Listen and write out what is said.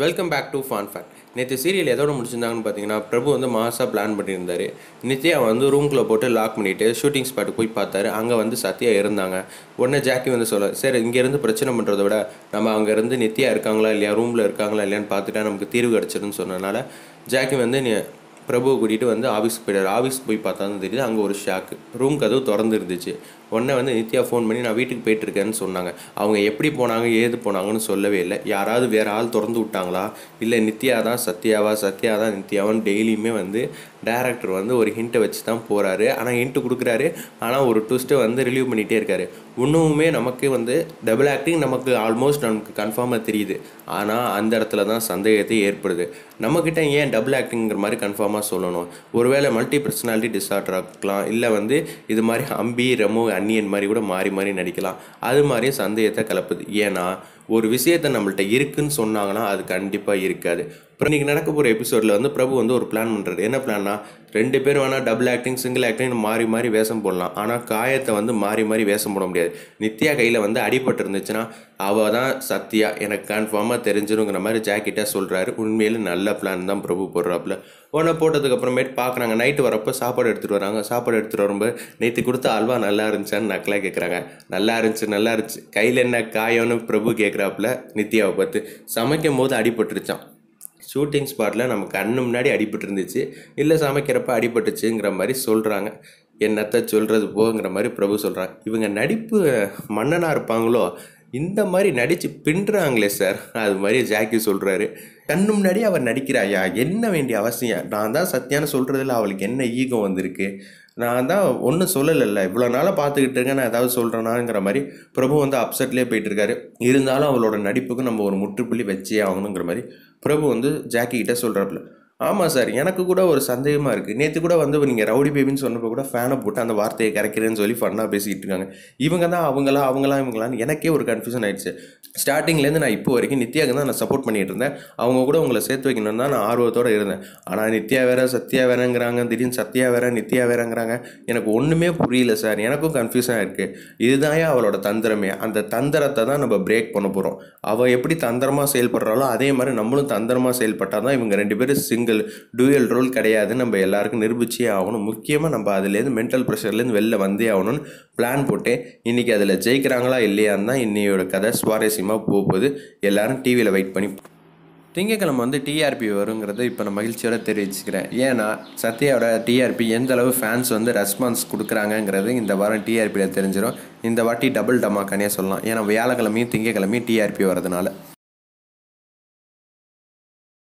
welcome back to fan fact நேற்று serial எதோட முடிச்சிருந்தாங்கன்னு பார்த்தீங்கன்னா பிரபு வந்து மாசாக பிளான் பண்ணியிருந்தார் நித்யா வந்து ரூம்குள்ளே போட்டு லாக் பண்ணிவிட்டு ஷூட்டிங் ஸ்பாட்டு போய் பார்த்தாரு அங்கே வந்து சத்யா இருந்தாங்க உடனே ஜாக்கி வந்து சொல்ல சரி இங்கேருந்து பிரச்சனை பண்ணுறத விட நம்ம அங்கேருந்து நித்யா இருக்காங்களா இல்லையா ரூமில் இருக்காங்களா இல்லையான்னு பார்த்துட்டா நமக்கு தீர்வு கிடச்சிருன்னு சொன்னனால ஜாக்கி வந்து நீ பிரபுவை கூட்டிகிட்டு வந்து ஆஃபீஸ்க்கு போயிட்டார் ஆஃபீஸ் போய் பார்த்தா தான் தெரியுது அங்கே ஒரு ஷாக்கு ரூம் கதவு திறந்துருந்துச்சு உடனே வந்து நித்யா ஃபோன் பண்ணி நான் வீட்டுக்கு போயிட்டுருக்கேன்னு சொன்னாங்க அவங்க எப்படி போனாங்க ஏது போனாங்கன்னு சொல்லவே இல்லை யாராவது வேறு ஆள் திறந்து விட்டாங்களா இல்லை நித்யா தான் சத்யாவா சத்யா தான் நித்யாவான்னு டெய்லியுமே வந்து டேரக்டர் வந்து ஒரு ஹிண்ட்டை வச்சு தான் போகிறாரு ஆனால் ஹிண்ட்டு கொடுக்குறாரு ஆனால் ஒரு ட்விஸ்ட்டை வந்து ரிலீவ் பண்ணிகிட்டே இருக்காரு இன்னுமே நமக்கு வந்து டபுள் ஆக்டிங் நமக்கு ஆல்மோஸ்ட் நமக்கு கன்ஃபார்மாக தெரியுது ஆனால் அந்த இடத்துல தான் சந்தேகத்தை ஏற்படுது நம்மக்கிட்ட ஏன் டபுள் ஆக்டிங்கிற மாதிரி கன்ஃபார்மாக சொல்லணும் ஒருவேளை மல்டி பர்சனாலிட்டி டிஸார்டர் ஆகலாம் இல்லை வந்து இது மாதிரி அம்பி ரெமோ அந்நியன் மாதிரி கூட மாறி மாறி நடிக்கலாம் அது மாதிரி சந்தேகத்தை கலப்புது ஏன்னா ஒரு விஷயத்தை நம்மள்ட்ட இருக்குன்னு சொன்னாங்கன்னா அது கண்டிப்பாக இருக்காது இப்போ இன்றைக்கி நடக்க போகிற எபிசோடில் வந்து பிரபு வந்து ஒரு பிளான் பண்ணுறது என்ன பிளான்னா ரெண்டு பேர் வேணால் டபுள் ஆக்டிங் சிங்கிள் ஆக்டிங் மாறி மாறி வேஷம் போடலாம் ஆனால் காயத்தை வந்து மாறி மாறி வேஷம் போட முடியாது நித்யா கையில் வந்து அடிபட்டு இருந்துச்சுன்னா அவள் தான் சத்யா எனக்கு கன்ஃபார்மாக தெரிஞ்சிருங்கிற மாதிரி ஜாக்கெட்டாக சொல்கிறாரு உண்மையில் நல்ல பிளான் தான் பிரபு போடுறாப்புல உடனே போட்டதுக்கப்புறமேட்டு பார்க்குறாங்க நைட்டு வரப்போ சாப்பாடு எடுத்துகிட்டு வராங்க சாப்பாடு எடுத்துகிட்டு வரும்போது நேற்று கொடுத்த அல்வா நல்லா இருந்துச்சான்னு நக்கலாக கேட்குறாங்க நல்லா இருந்துச்சு நல்லா இருந்துச்சு கையில் என்ன காயம்னு பிரபு கேட்குறாப்புல நித்யாவை பார்த்து சமைக்கும் போது அடிபட்டுருச்சான் ஷூட்டிங் ஸ்பாட்டில் நம்ம கண்ணு முன்னாடி அடிபட்டு இருந்துச்சு இல்லை சமைக்கிறப்ப அடிபட்டுச்சுங்கிற மாதிரி சொல்கிறாங்க என்னத்தை சொல்கிறது போங்கிற மாதிரி பிரபு சொல்கிறாங்க இவங்க நடிப்பு மன்னனாக இருப்பாங்களோ இந்த மாதிரி நடித்து பின்னுறாங்களே சார் அது மாதிரி ஜாக்கி சொல்கிறாரு கண்ணு முன்னாடி அவர் நடிக்கிறாயா என்ன வேண்டிய அவசியம் நான் தான் சத்தியான சொல்கிறதுல அவளுக்கு என்ன ஈகம் வந்திருக்கு நான் தான் ஒன்றும் சொல்லலைல்ல இவ்வளோ நாளாக பார்த்துக்கிட்டு இருக்கேன் நான் ஏதாவது சொல்கிறேனாங்கிற மாதிரி பிரபு வந்து அப்செட்லேயே போயிட்டுருக்காரு இருந்தாலும் அவளோட நடிப்புக்கு நம்ம ஒரு முற்றுப்புள்ளி வச்சே ஆகணுங்கிற மாதிரி பிரபு வந்து ஜாக்கி கிட்டே சொல்கிறாப்புல ஆமாம் சார் எனக்கு கூட ஒரு சந்தேகமாக இருக்குது நேற்று கூட வந்து நீங்கள் ரவுடி பேபின்னு சொன்னப்போ கூட ஃபேனை போட்டு அந்த வார்த்தையை கரைக்கிறேன்னு சொல்லி ஃபன்னாக பேசிக்கிட்டு இருக்காங்க இவங்க தான் அவங்களா அவங்களாம் இவங்களான்னு எனக்கே ஒரு கன்ஃபியூஷன் ஆயிடுச்சு ஸ்டார்டிங்லேருந்து நான் இப்போ வரைக்கும் நித்யாவுக்கு தான் நான் சப்போர்ட் பண்ணிகிட்டு இருந்தேன் அவங்க கூட உங்களை சேர்த்து வைக்கணும் தான் நான் ஆர்வத்தோடு இருந்தேன் ஆனால் நித்யா வேற சத்யா வேறங்கிறாங்க திடீர்னு சத்யா வேற நித்யா வேறங்கிறாங்க எனக்கு ஒன்றுமே புரியல சார் எனக்கும் கன்ஃபியூஷனாக இருக்குது இதுதான் அவளோட தந்திரமே அந்த தந்திரத்தை தான் நம்ம பிரேக் பண்ண போகிறோம் அவள் எப்படி தந்திரமாக செயல்படுறாளோ அதே மாதிரி நம்மளும் தந்திரமாக செயல்பட்டால் தான் இவங்க ரெண்டு பேரும் சிங்கிள் சிங்கிள் டூயல் ரோல் கிடையாது நம்ம எல்லாருக்கும் நிரூபிச்சே ஆகணும் முக்கியமாக நம்ம அதுலேருந்து மென்டல் ப்ரெஷர்லேருந்து வெளில வந்தே ஆகணும்னு பிளான் போட்டு இன்றைக்கி அதில் ஜெயிக்கிறாங்களா இல்லையான்னு தான் இன்னையோட கதை சுவாரஸ்யமாக போகுது எல்லோரும் டிவியில் வெயிட் பண்ணி திங்கக்கிழமை வந்து டிஆர்பி வருங்கிறத இப்போ நான் மகிழ்ச்சியோட தெரிவிச்சுக்கிறேன் ஏன்னா சத்யாவோட டிஆர்பி எந்த அளவு ஃபேன்ஸ் வந்து ரெஸ்பான்ஸ் கொடுக்குறாங்கங்கிறது இந்த வாரம் டிஆர்பியில் தெரிஞ்சிடும் இந்த வாட்டி டபுள் டமாக்கானே சொல்லலாம் ஏன்னா வியாழக்கிழமையும் திங்கக்கிழமையும் டிஆர்பி வரதுனால